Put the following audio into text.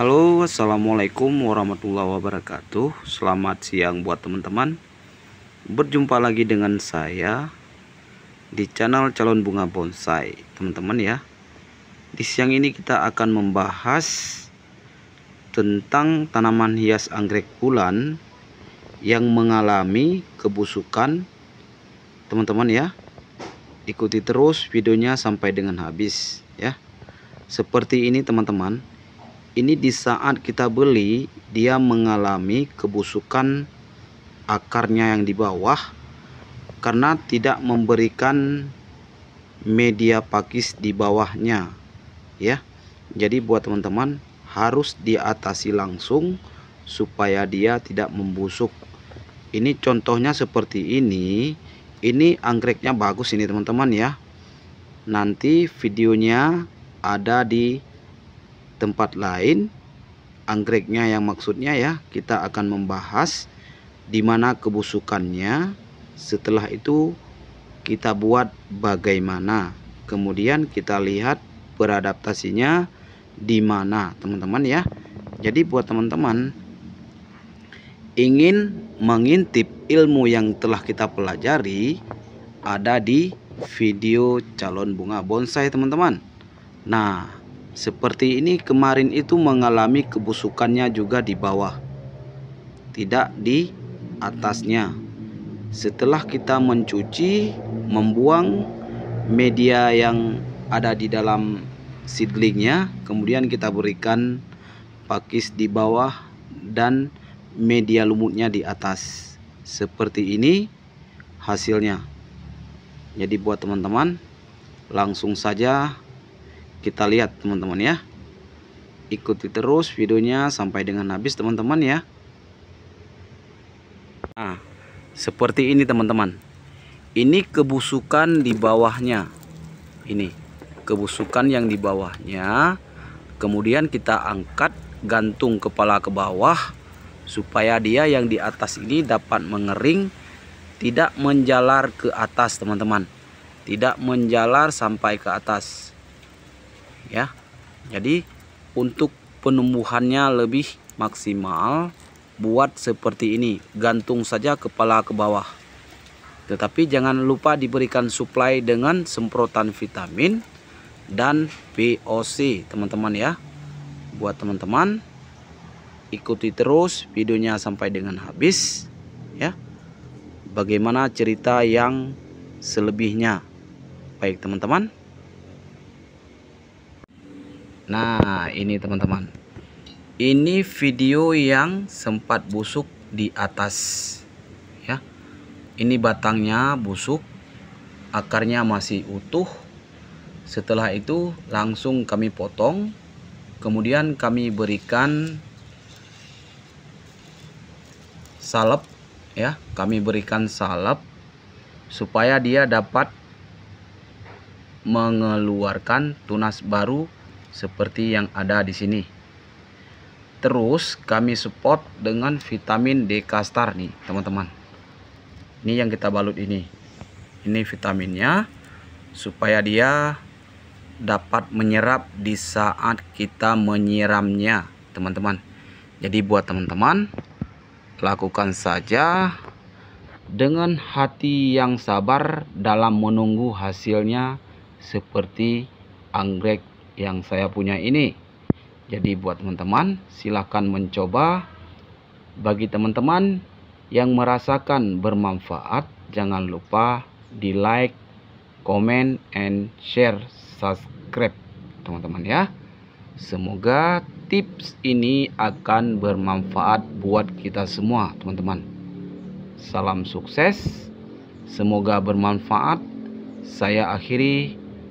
Halo assalamualaikum warahmatullahi wabarakatuh Selamat siang buat teman-teman Berjumpa lagi dengan saya Di channel calon bunga bonsai Teman-teman ya Di siang ini kita akan membahas Tentang tanaman hias anggrek bulan Yang mengalami kebusukan Teman-teman ya Ikuti terus videonya sampai dengan habis ya. Seperti ini teman-teman ini di saat kita beli dia mengalami kebusukan akarnya yang di bawah karena tidak memberikan media pakis di bawahnya ya jadi buat teman-teman harus diatasi langsung supaya dia tidak membusuk ini contohnya seperti ini ini anggreknya bagus ini teman-teman ya nanti videonya ada di tempat lain anggreknya yang maksudnya ya kita akan membahas di mana kebusukannya setelah itu kita buat bagaimana kemudian kita lihat beradaptasinya di mana teman-teman ya jadi buat teman-teman ingin mengintip ilmu yang telah kita pelajari ada di video calon bunga bonsai teman-teman nah seperti ini kemarin itu mengalami kebusukannya juga di bawah. Tidak di atasnya. Setelah kita mencuci, membuang media yang ada di dalam seedlingnya, kemudian kita berikan pakis di bawah dan media lumutnya di atas. Seperti ini hasilnya. Jadi buat teman-teman, langsung saja kita lihat teman-teman ya ikuti terus videonya sampai dengan habis teman-teman ya nah seperti ini teman-teman ini kebusukan di bawahnya ini kebusukan yang di bawahnya kemudian kita angkat gantung kepala ke bawah supaya dia yang di atas ini dapat mengering tidak menjalar ke atas teman-teman tidak menjalar sampai ke atas ya jadi untuk penumbuhannya lebih maksimal buat seperti ini gantung saja kepala ke bawah tetapi jangan lupa diberikan suplai dengan semprotan vitamin dan POC, teman-teman ya buat teman-teman ikuti terus videonya sampai dengan habis ya bagaimana cerita yang selebihnya baik teman-teman Nah ini teman-teman Ini video yang sempat busuk di atas ya. Ini batangnya busuk Akarnya masih utuh Setelah itu langsung kami potong Kemudian kami berikan salep ya Kami berikan salep Supaya dia dapat mengeluarkan tunas baru seperti yang ada di sini. Terus kami support dengan vitamin D kastar nih, teman-teman. Ini yang kita balut ini. Ini vitaminnya supaya dia dapat menyerap di saat kita menyiramnya, teman-teman. Jadi buat teman-teman lakukan saja dengan hati yang sabar dalam menunggu hasilnya seperti anggrek yang saya punya ini jadi buat teman-teman silahkan mencoba bagi teman-teman yang merasakan bermanfaat jangan lupa di like comment and share subscribe teman-teman ya semoga tips ini akan bermanfaat buat kita semua teman-teman salam sukses semoga bermanfaat saya akhiri